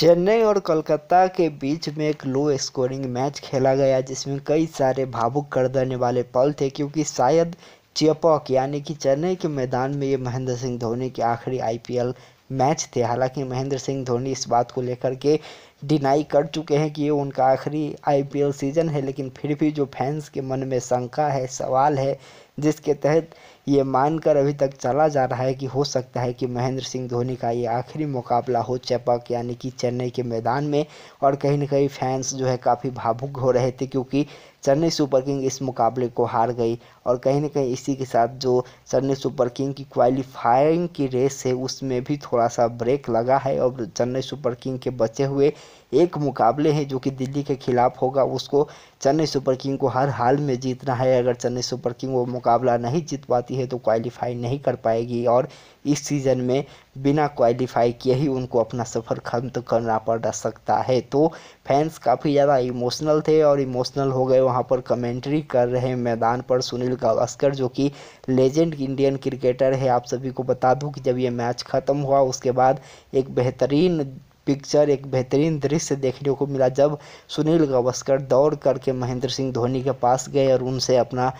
चेन्नई और कोलकाता के बीच में एक लो स्कोरिंग मैच खेला गया जिसमें कई सारे भावुक कर देने वाले पल थे क्योंकि शायद चेपॉक यानी कि चेन्नई के मैदान में ये महेंद्र सिंह धोनी के आखिरी आईपीएल मैच थे हालांकि महेंद्र सिंह धोनी इस बात को लेकर के डिनाई कर चुके हैं कि ये उनका आखिरी आईपीएल सीज़न है लेकिन फिर भी जो फैंस के मन में शंका है सवाल है जिसके तहत ये मानकर अभी तक चला जा रहा है कि हो सकता है कि महेंद्र सिंह धोनी का ये आखिरी मुकाबला हो चेपक यानी कि चेन्नई के मैदान में और कहीं ना कहीं फैंस जो है काफ़ी भावुक हो रहे थे क्योंकि चेन्नई सुपर किंग इस मुकाबले को हार गई और कहीं ना कहीं इसी के साथ जो चेन्नई सुपर किंग की क्वालिफाइंग की रेस है उसमें भी थोड़ा सा ब्रेक लगा है और चेन्नई सुपर किंग के बचे हुए एक मुकाबले हैं जो कि दिल्ली के खिलाफ होगा उसको चेन्नई सुपर किंग को हर हाल में जीतना है अगर चेन्नई सुपर किंग वो मुकाबला नहीं जीत पाती है तो क्वालिफाई नहीं कर पाएगी और इस सीज़न में बिना क्वालिफाई किए ही उनको अपना सफ़र खत्म तो करना पड़ सकता है तो फैंस काफ़ी ज़्यादा इमोशनल थे और इमोशनल हो गए वहाँ पर कमेंट्री कर रहे मैदान पर सुनील गावस्कर जो कि लेजेंड इंडियन क्रिकेटर है आप सभी को बता दूँ कि जब ये मैच ख़त्म हुआ उसके बाद एक बेहतरीन पिक्चर एक बेहतरीन दृश्य देखने को मिला जब सुनील गावस्कर दौड़ करके महेंद्र सिंह धोनी के पास गए और उनसे अपना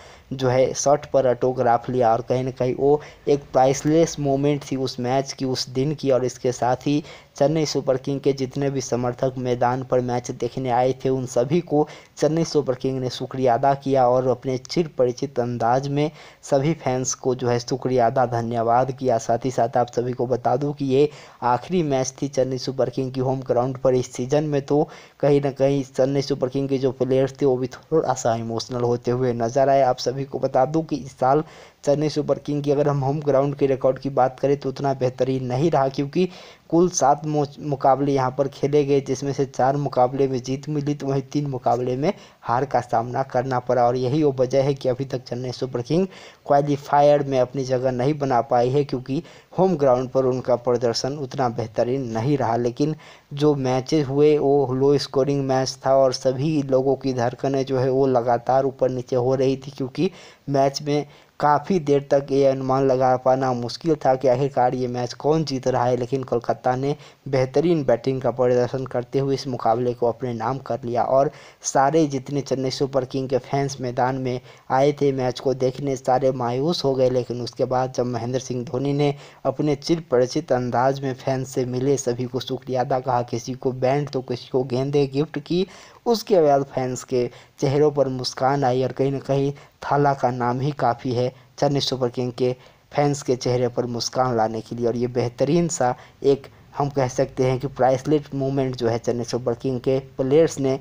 जो है शर्ट पर ऑटोग्राफ लिया और कहीं ना कहीं वो एक प्राइसलेस मोमेंट थी उस मैच की उस दिन की और इसके साथ ही चेन्नई सुपर किंग के जितने भी समर्थक मैदान पर मैच देखने आए थे उन सभी को चेन्नई सुपर किंग ने शुक्रिया अदा किया और अपने चिर परिचित अंदाज में सभी फैंस को जो है शुक्रिया अदा धन्यवाद किया साथ ही साथ आप सभी को बता दूं कि ये आखिरी मैच थी चेन्नई सुपर किंग की होम ग्राउंड पर इस सीज़न में तो कहीं ना कहीं चेन्नई सुपर किंग के जो प्लेयर्स थे वो भी थोड़ा सा इमोशनल होते हुए नजर आए आप सभी को बता दूँ कि इस साल चेन्नई सुपर किंग की अगर हम होम ग्राउंड के रिकॉर्ड की बात करें तो उतना बेहतरीन नहीं रहा क्योंकि कुल सात मुकाबले यहाँ पर खेले गए जिसमें से चार मुकाबले में जीत मिली तो वहीं तीन मुकाबले में हार का सामना करना पड़ा और यही वो वजह है कि अभी तक चेन्नई सुपर किंग क्वालिफायर में अपनी जगह नहीं बना पाई है क्योंकि होम ग्राउंड पर उनका प्रदर्शन उतना बेहतरीन नहीं रहा लेकिन जो मैच हुए वो लो स्कोरिंग मैच था और सभी लोगों की धड़कनें जो है वो लगातार ऊपर नीचे हो रही थी क्योंकि मैच में काफ़ी देर तक ये अनुमान लगा पाना मुश्किल था कि आखिरकार ये मैच कौन जीत रहा है लेकिन कोलकाता ने बेहतरीन बैटिंग का प्रदर्शन करते हुए इस मुकाबले को अपने नाम कर लिया और सारे जितने चेन्नई सुपर किंग के फैंस मैदान में आए थे मैच को देखने सारे मायूस हो गए लेकिन उसके बाद जब महेंद्र सिंह धोनी ने अपने चिर परिचित अंदाज में फैंस से मिले सभी को शुक्रिया अदा कहा किसी को बैंड तो किसी को गेंदे गिफ्ट की उसके बाद फैंस के चेहरों पर मुस्कान आई और कहीं ना कहीं थाला का नाम ही काफ़ी है चेन्नई सुपर किंग के फैंस के चेहरे पर मुस्कान लाने के लिए और ये बेहतरीन सा एक हम कह सकते हैं कि प्राइसलेट मोमेंट जो है चेन्नई सुपर किंग के प्लेयर्स ने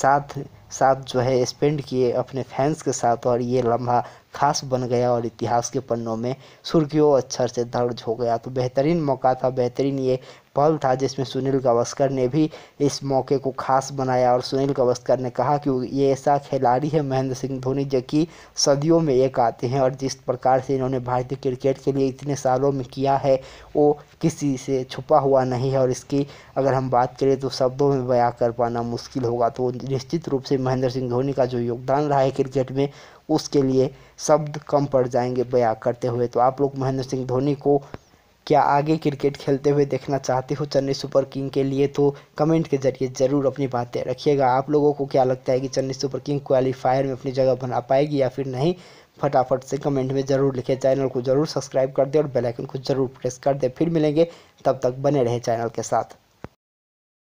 साथ साथ जो है स्पेंड किए अपने फैंस के साथ और ये लम्हा खास बन गया और इतिहास के पन्नों में सुर्खियों अक्षर से दर्ज हो गया तो बेहतरीन मौका था बेहतरीन ये पल था जिसमें सुनील गावस्कर ने भी इस मौके को खास बनाया और सुनील गावस्कर ने कहा कि ये ऐसा खिलाड़ी है महेंद्र सिंह धोनी जो कि सदियों में एक आते हैं और जिस प्रकार से इन्होंने भारतीय क्रिकेट के लिए इतने सालों में किया है वो किसी से छुपा हुआ नहीं है और इसकी अगर हम बात करें तो शब्दों में बयां कर पाना मुश्किल होगा तो निश्चित रूप से महेंद्र सिंह धोनी का जो योगदान रहा है क्रिकेट में उसके लिए शब्द कम पड़ जाएंगे बया करते हुए तो आप लोग महेंद्र सिंह धोनी को क्या आगे क्रिकेट खेलते हुए देखना चाहते हो चेन्नई सुपर किंग के लिए तो कमेंट के जरिए ज़रूर अपनी बातें रखिएगा आप लोगों को क्या लगता है कि चेन्नई सुपर किंग क्वालिफायर में अपनी जगह बना पाएगी या फिर नहीं फटाफट से कमेंट में ज़रूर लिखे चैनल को ज़रूर सब्सक्राइब कर दे और बेलाइकन को ज़रूर प्रेस कर दे फिर मिलेंगे तब तक बने रहे चैनल के साथ